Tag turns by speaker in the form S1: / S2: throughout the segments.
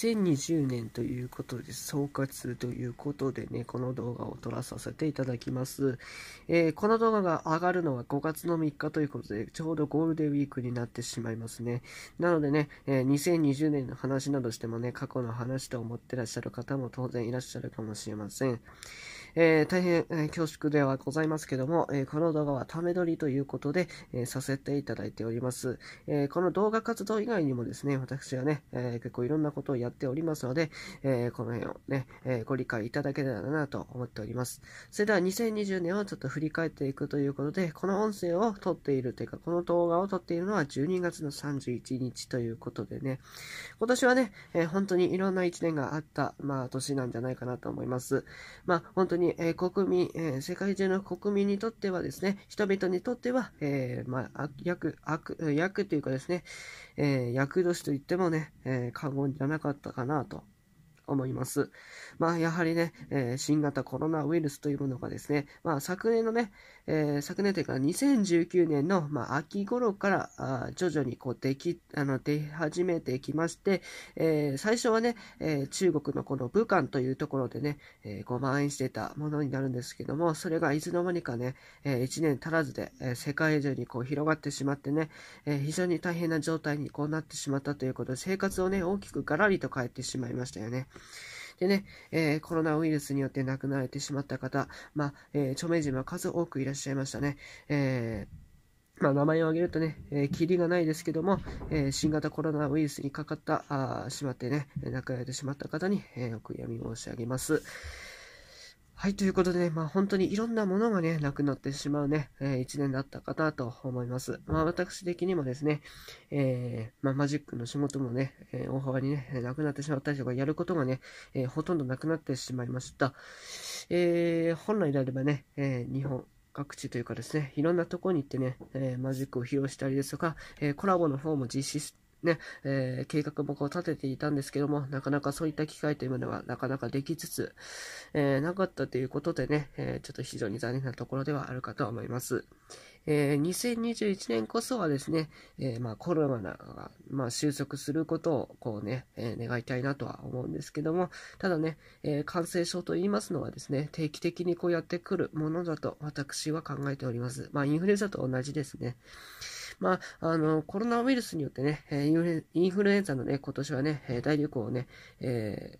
S1: 2020年ということで総括ということでね、この動画を撮らさせていただきます。えー、この動画が上がるのは5月の3日ということで、ちょうどゴールデンウィークになってしまいますね。なのでね、えー、2020年の話などしてもね、過去の話と思ってらっしゃる方も当然いらっしゃるかもしれません。えー、大変、えー、恐縮ではございますけども、えー、この動画はため撮りということで、えさせていただいております、えこの動画活動以外にもですね、私はね、え結構いろんなことをやっておりますので、えこの辺をね、えご理解いただけたらなと思っております。それでは2020年をちょっと振り返っていくということで、この音声を撮っているというか、この動画を撮っているのは12月の31日ということでね、今年はね、え本当にいろんな一年があった、まあ、年なんじゃないかなと思います。まあ、本当にに、え国民、え世界中の国民にとってはですね、人々にとっては、えー、まあ、役、悪、役というかですね、えー、役年と言ってもね、え過言じゃなかったかなと思います。まあ、やはりね、えー、新型コロナウイルスというものがですね、まあ、昨年のね、えー、昨年というか2019年の、まあ、秋頃からあ徐々にこうでき、あの、出始めてきまして、えー、最初はね、えー、中国のこの武漢というところでね、えー、こう蔓延してたものになるんですけども、それがいつの間にかね、えー、1年足らずで、えー、世界中にこう広がってしまってね、えー、非常に大変な状態にこうなってしまったということで、生活をね、大きくガラリと変えてしまいましたよね。でね、えー、コロナウイルスによって亡くなられてしまった方、まあ、えー、著名人は数多くいらっしゃいましたね。えーまあ、名前を挙げるとね、えー、キリがないですけども、えー、新型コロナウイルスにかかった、あしまってね、亡くなられてしまった方に、えー、お悔やみ申し上げます。はい、ということでまあ本当にいろんなものがね、なくなってしまうね、えー、一年だったかなと思います。まあ私的にもですね、えー、まあマジックの仕事もね、えー、大幅にね、なくなってしまったりとか、やることがね、えー、ほとんどなくなってしまいました。えー、本来であればね、えー、日本、各地というかですね、いろんなところに行ってね、えー、マジックを披露したりですとか、えー、コラボの方も実施ね、えー、計画もこう立てていたんですけども、なかなかそういった機会というものはなかなかできつつ、えー、なかったということでね、えー、ちょっと非常に残念なところではあるかと思います。えー、2021年こそはですね、えー、まあコロナが、まあ、収束することをこうね、えー、願いたいなとは思うんですけども、ただね、えー、感染症と言いますのはですね、定期的にこうやってくるものだと私は考えております。まあインフルエンザと同じですね。まあ、あの、コロナウイルスによってね、インフルエンザのね、今年はね、大流行をね、えー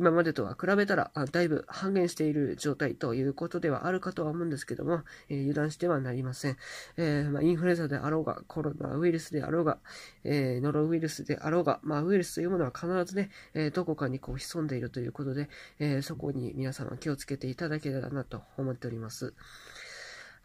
S1: 今までとは比べたら、だいぶ半減している状態ということではあるかとは思うんですけども、えー、油断してはなりません。えー、まあ、インフルエンザであろうが、コロナウイルスであろうが、えー、ノロウイルスであろうが、まあ、ウイルスというものは必ずね、えどこかにこう潜んでいるということで、えそこに皆様気をつけていただけたらなと思っております。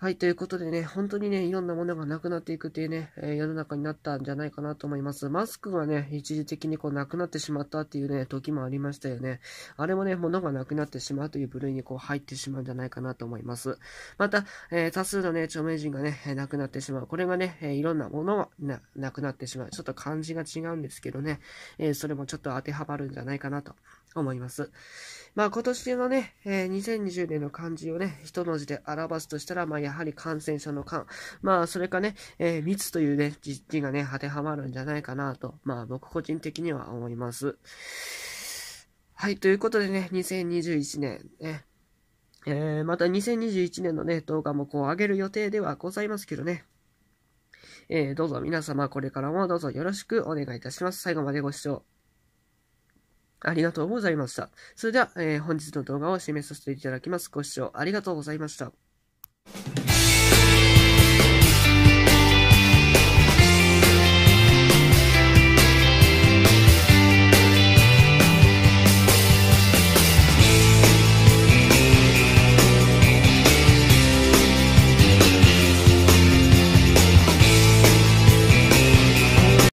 S1: はい、ということでね、本当にね、いろんなものがなくなっていくっていうね、えー、世の中になったんじゃないかなと思います。マスクがね、一時的にこうなくなってしまったっていうね、時もありましたよね。あれもね、物がなくなってしまうという部類にこう入ってしまうんじゃないかなと思います。また、えー、多数のね、著名人がね、亡くなってしまう。これがね、えいろんなものがななくなってしまう。ちょっと漢字が違うんですけどね、えー、それもちょっと当てはまるんじゃないかなと思います。まあ今年のね、えー、2020年の漢字をね、一文字で表すとしたら、まあやはり感染症の感、まあそれかね、えー、密というね、実地がね、当てはまるんじゃないかなと、まあ僕個人的には思います。はい、ということでね、2021年、ね、えー、また2021年のね、動画もこう上げる予定ではございますけどね。えー、どうぞ皆様これからもどうぞよろしくお願いいたします。最後までご視聴ありがとうございました。それでは、えー、本日の動画を締めさせていただきます。ご視聴ありがとうございました。